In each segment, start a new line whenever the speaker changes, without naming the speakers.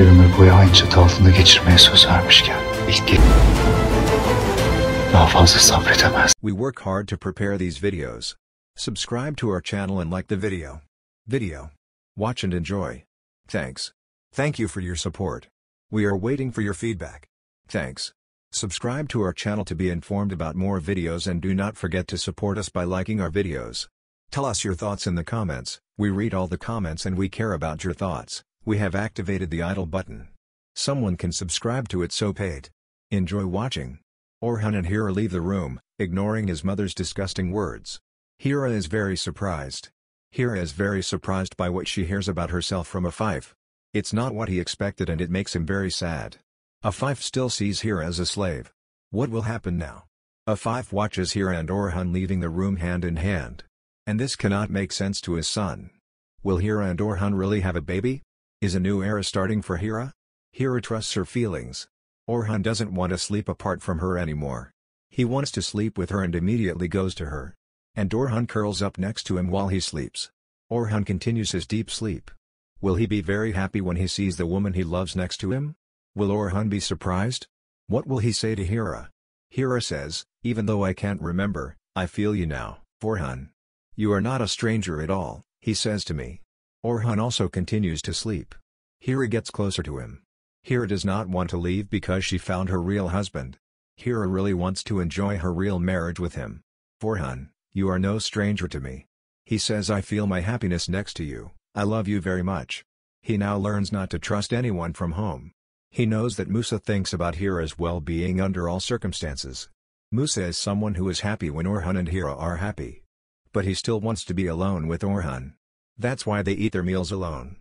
Bir ömür boyu aynı çatı altında geçirmeye söz vermişken ilk kez daha fazla sabredemez. We work hard to prepare these videos. Subscribe to our channel and like the video. Video. Watch and enjoy. Thanks. Thank you for your support. We are waiting for your feedback. Thanks. Subscribe to our channel to be informed about more videos and do not forget to support us by liking our videos. Tell us your thoughts in the comments, we read all the comments and we care about your thoughts. We have activated the idle button. Someone can subscribe to it so paid. Enjoy watching. Orhan and Hira leave the room, ignoring his mother's disgusting words. Hira is very surprised. Hira is very surprised by what she hears about herself from fife. It's not what he expected and it makes him very sad. fife still sees Hira as a slave. What will happen now? fife watches Hira and Orhan leaving the room hand in hand. And this cannot make sense to his son. Will Hira and Orhan really have a baby? Is a new era starting for Hira? Hira trusts her feelings. Orhan doesn't want to sleep apart from her anymore. He wants to sleep with her and immediately goes to her. And Orhan curls up next to him while he sleeps. Orhan continues his deep sleep. Will he be very happy when he sees the woman he loves next to him? Will Orhan be surprised? What will he say to Hira? Hira says, even though I can't remember, I feel you now, Orhan. You are not a stranger at all, he says to me. Orhan also continues to sleep. Hira gets closer to him. Hira does not want to leave because she found her real husband. Hira really wants to enjoy her real marriage with him. Orhan, you are no stranger to me. He says I feel my happiness next to you, I love you very much. He now learns not to trust anyone from home. He knows that Musa thinks about Hira's well-being under all circumstances. Musa is someone who is happy when Orhan and Hira are happy. But he still wants to be alone with Orhan. That's why they eat their meals alone.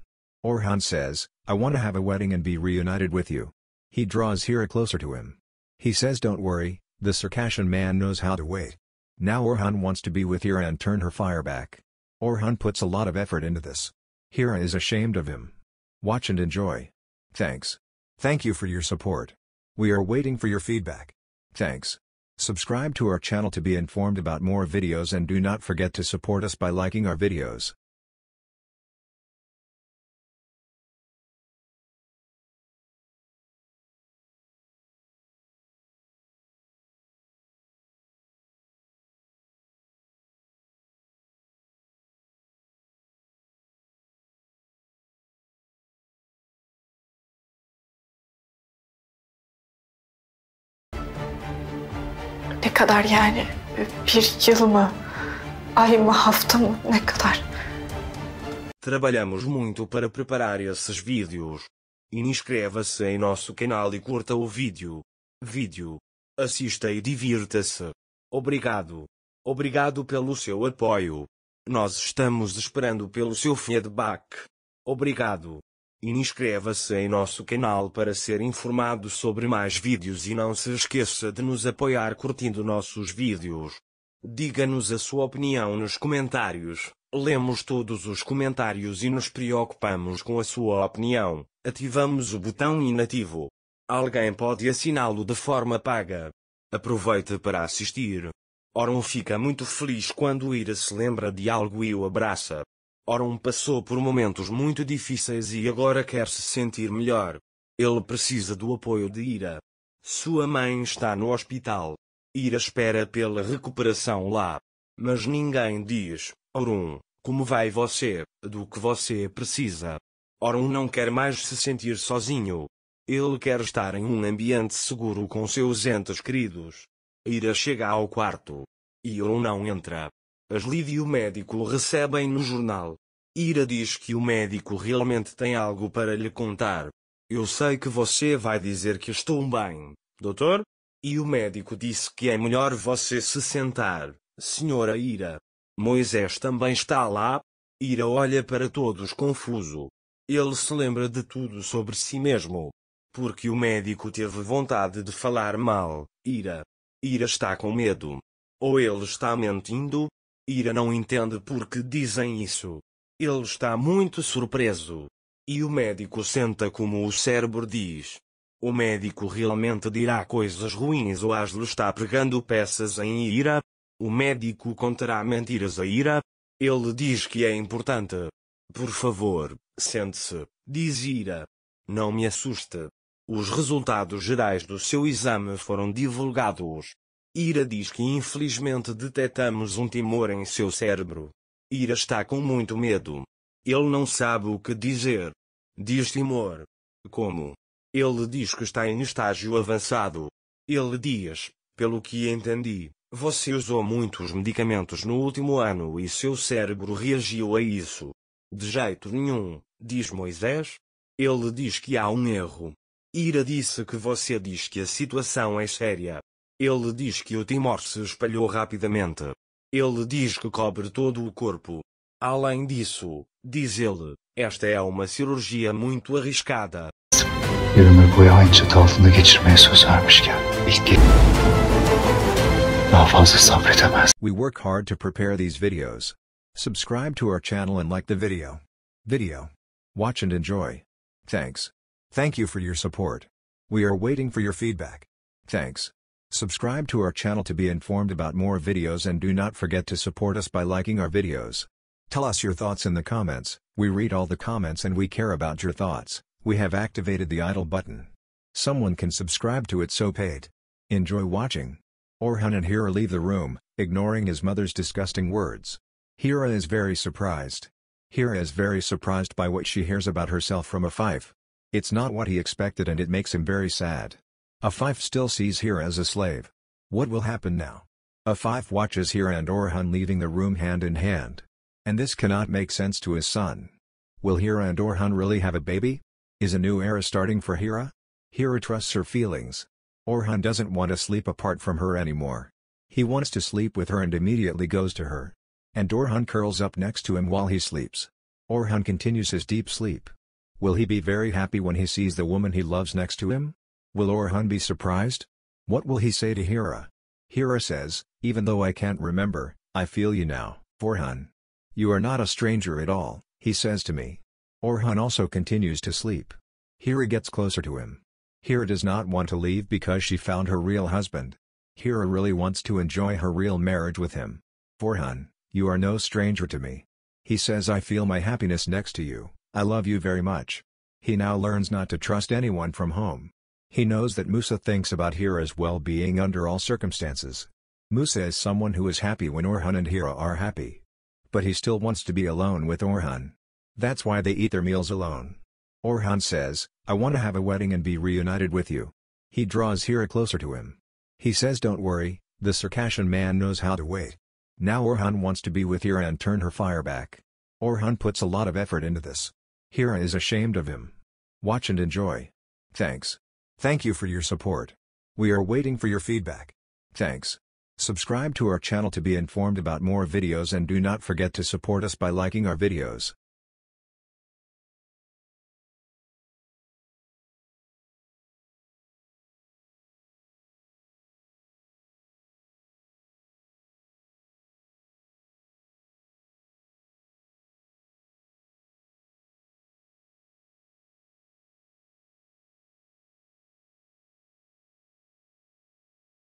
Orhan says, I want to have a wedding and be reunited with you. He draws Hira closer to him. He says don't worry, the Circassian man knows how to wait. Now Orhan wants to be with Hira and turn her fire back. Orhan puts a lot of effort into this. Hira is ashamed of him. Watch and enjoy. Thanks. Thank you for your support. We are waiting for your feedback. Thanks. Subscribe to our channel to be informed about more videos and do not forget to support us by
liking our videos. Ne kadar yani? Bir yıl mı? Ay mı? Hafta
mı? Ne kadar?
Trabalhamos muito para preparar esses vídeos. Inscreva-se em nosso canal e curta o vídeo. Vídeo. Assista e divirta-se. Obrigado. Obrigado pelo seu apoio. Nós estamos esperando pelo seu feedback. Obrigado. Inscreva-se em nosso canal para ser informado sobre mais vídeos e não se esqueça de nos apoiar curtindo nossos vídeos. Diga-nos a sua opinião nos comentários. Lemos todos os comentários e nos preocupamos com a sua opinião. Ativamos o botão inativo. Alguém pode assiná-lo de forma paga. Aproveite para assistir. Oron fica muito feliz quando Ira se lembra de algo e o abraça. Oron passou por momentos muito difíceis e agora quer se sentir melhor. Ele precisa do apoio de Ira. Sua mãe está no hospital. Ira espera pela recuperação lá. Mas ninguém diz, Oron, como vai você, do que você precisa. Oron não quer mais se sentir sozinho. Ele quer estar em um ambiente seguro com seus entes queridos. Ira chega ao quarto. E Oron não entra. As Ashley e o médico recebem no jornal. Ira diz que o médico realmente tem algo para lhe contar. Eu sei que você vai dizer que estou bem, doutor. E o médico disse que é melhor você se sentar, senhora Ira. Moisés também está lá. Ira olha para todos confuso. Ele se lembra de tudo sobre si mesmo. Porque o médico teve vontade de falar mal, Ira. Ira está com medo. Ou ele está mentindo, Ira não entende por que dizem isso. Ele está muito surpreso. E o médico senta como o cérebro diz. O médico realmente dirá coisas ruins ou as lhe está pregando peças em Ira. O médico contará mentiras a Ira. Ele diz que é importante. Por favor, sente-se, diz Ira. Não me assuste. Os resultados gerais do seu exame foram divulgados. Ira diz que infelizmente detectamos um timor em seu cérebro. Ira está com muito medo. Ele não sabe o que dizer. Diz timor. Como? Ele diz que está em estágio avançado. Ele diz, pelo que entendi, você usou muitos medicamentos no último ano e seu cérebro reagiu a isso. De jeito nenhum, diz Moisés. Ele diz que há um erro. Ira disse que você diz que a situação é séria. Ele diz que o timor se espalhou rapidamente. Ele diz que cobre todo o corpo. Além disso, diz ele, esta é uma cirurgia muito arriscada.
We work hard to prepare these videos. Subscribe to our channel and like the video. Video. Watch and enjoy. Thanks. Thank you for your support. We are waiting for your feedback. Thanks. Subscribe to our channel to be informed about more videos and do not forget to support us by liking our videos. Tell us your thoughts in the comments, we read all the comments and we care about your thoughts, we have activated the idle button. Someone can subscribe to it so paid. Enjoy watching. Orhan and Hira leave the room, ignoring his mother's disgusting words. Hira is very surprised. Hira is very surprised by what she hears about herself from fife. It's not what he expected and it makes him very sad. A five still sees Hira as a slave. What will happen now? A five watches Hira and Orhan leaving the room hand in hand. And this cannot make sense to his son. Will Hira and Orhan really have a baby? Is a new era starting for Hira? Hira trusts her feelings. Orhan doesn't want to sleep apart from her anymore. He wants to sleep with her and immediately goes to her. And Orhan curls up next to him while he sleeps. Orhan continues his deep sleep. Will he be very happy when he sees the woman he loves next to him? Will Orhan be surprised? What will he say to Hira? Hira says, even though I can't remember, I feel you now, Orhan. You are not a stranger at all, he says to me. Orhan also continues to sleep. Hira gets closer to him. Hira does not want to leave because she found her real husband. Hira really wants to enjoy her real marriage with him. Orhan, you are no stranger to me. He says I feel my happiness next to you, I love you very much. He now learns not to trust anyone from home. He knows that Musa thinks about Hira's well-being under all circumstances. Musa is someone who is happy when Orhan and Hira are happy. But he still wants to be alone with Orhan. That's why they eat their meals alone. Orhan says, I want to have a wedding and be reunited with you. He draws Hira closer to him. He says don't worry, the Circassian man knows how to wait. Now Orhan wants to be with Hira and turn her fire back. Orhan puts a lot of effort into this. Hira is ashamed of him. Watch and enjoy. Thanks. Thank you for your support. We are waiting for your feedback. Thanks. Subscribe to our channel to be informed about more videos and do not forget to support
us by liking our videos.